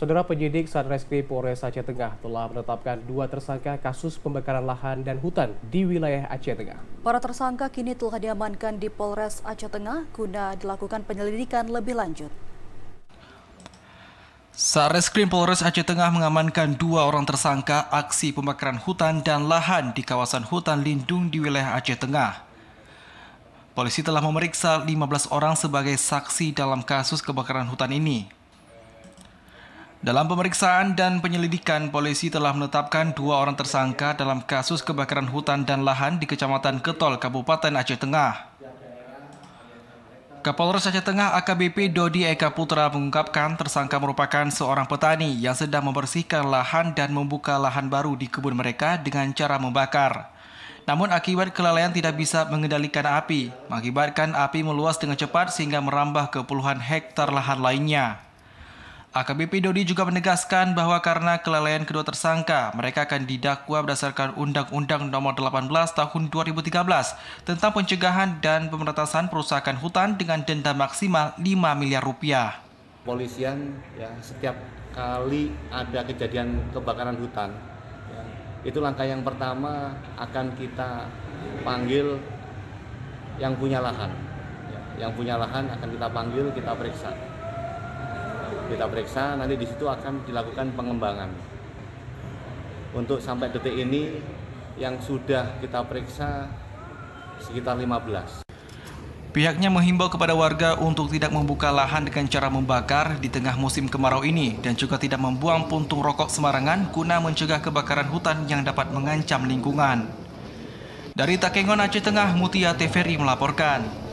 Saudara penyidik Satreskrim Polres Aceh Tengah telah menetapkan dua tersangka kasus pembakaran lahan dan hutan di wilayah Aceh Tengah. Para tersangka kini telah diamankan di Polres Aceh Tengah guna dilakukan penyelidikan lebih lanjut. Satreskrim Polres Aceh Tengah mengamankan dua orang tersangka aksi pembakaran hutan dan lahan di kawasan hutan lindung di wilayah Aceh Tengah. Polisi telah memeriksa 15 orang sebagai saksi dalam kasus kebakaran hutan ini. Dalam pemeriksaan dan penyelidikan, polisi telah menetapkan dua orang tersangka dalam kasus kebakaran hutan dan lahan di Kecamatan Ketol, Kabupaten Aceh Tengah. Kapolres Aceh Tengah AKBP Dodi Eka Putra mengungkapkan tersangka merupakan seorang petani yang sedang membersihkan lahan dan membuka lahan baru di kebun mereka dengan cara membakar. Namun akibat kelalaian tidak bisa mengendalikan api, mengakibatkan api meluas dengan cepat sehingga merambah ke puluhan hektar lahan lainnya. AKBP Dodi juga menegaskan bahwa karena kelalaian kedua tersangka, mereka akan didakwa berdasarkan Undang-Undang Nomor 18 Tahun 2013 tentang pencegahan dan pemberantasan perusakan hutan dengan denda maksimal 5 miliar rupiah. Polisian ya setiap kali ada kejadian kebakaran hutan, ya, itu langkah yang pertama akan kita panggil yang punya lahan. Ya, yang punya lahan akan kita panggil, kita periksa kita periksa nanti di situ akan dilakukan pengembangan untuk sampai detik ini yang sudah kita periksa sekitar 15 Pihaknya menghimbau kepada warga untuk tidak membuka lahan dengan cara membakar di tengah musim kemarau ini dan juga tidak membuang puntung rokok Semarangan guna mencegah kebakaran hutan yang dapat mengancam lingkungan. Dari Takengon Aceh Tengah, Mutia TVRI melaporkan.